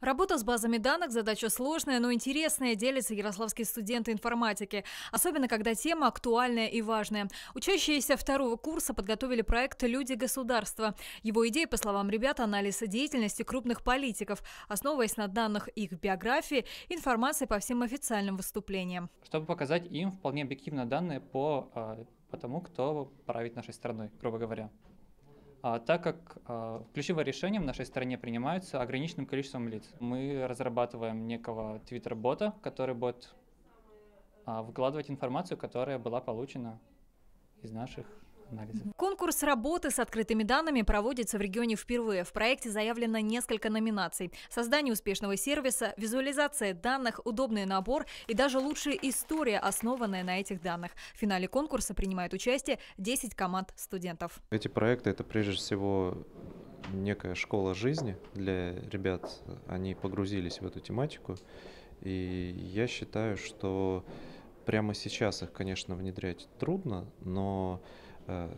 Работа с базами данных – задача сложная, но интересная, делятся ярославские студенты информатики. Особенно, когда тема актуальная и важная. Учащиеся второго курса подготовили проект «Люди государства». Его идея, по словам ребят, анализ деятельности крупных политиков, основываясь на данных их биографии, информации по всем официальным выступлениям. Чтобы показать им вполне объективно данные по, э, по тому, кто правит нашей страной, грубо говоря. А так как а, ключевые решения в нашей стране принимаются ограниченным количеством лиц. Мы разрабатываем некого твиттер-бота, который будет а, выкладывать информацию, которая была получена из наших анализов. Конкурс работы с открытыми данными проводится в регионе впервые. В проекте заявлено несколько номинаций. Создание успешного сервиса, визуализация данных, удобный набор и даже лучшая история, основанная на этих данных. В финале конкурса принимают участие 10 команд студентов. Эти проекты – это прежде всего некая школа жизни для ребят. Они погрузились в эту тематику. И я считаю, что прямо сейчас их, конечно, внедрять трудно, но а,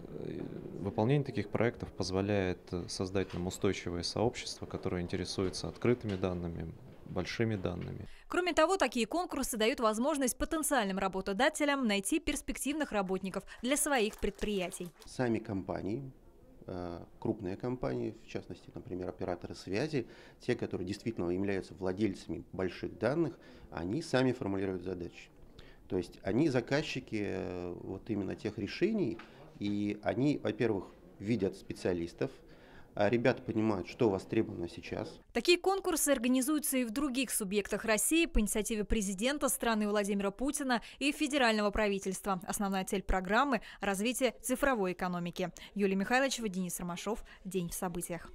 выполнение таких проектов позволяет э, создать нам устойчивое сообщество, которое интересуется открытыми данными, большими данными. Кроме того, такие конкурсы дают возможность потенциальным работодателям найти перспективных работников для своих предприятий. Сами компании, э, крупные компании, в частности, например, операторы связи, те, которые действительно являются владельцами больших данных, они сами формулируют задачи. То есть они заказчики э, вот именно тех решений, и они, во-первых, видят специалистов, а Ребята понимают, что востребовано сейчас. Такие конкурсы организуются и в других субъектах России по инициативе президента страны Владимира Путина и федерального правительства. Основная цель программы – развитие цифровой экономики. Юлия Михайловичева, Денис Ромашов. День в событиях.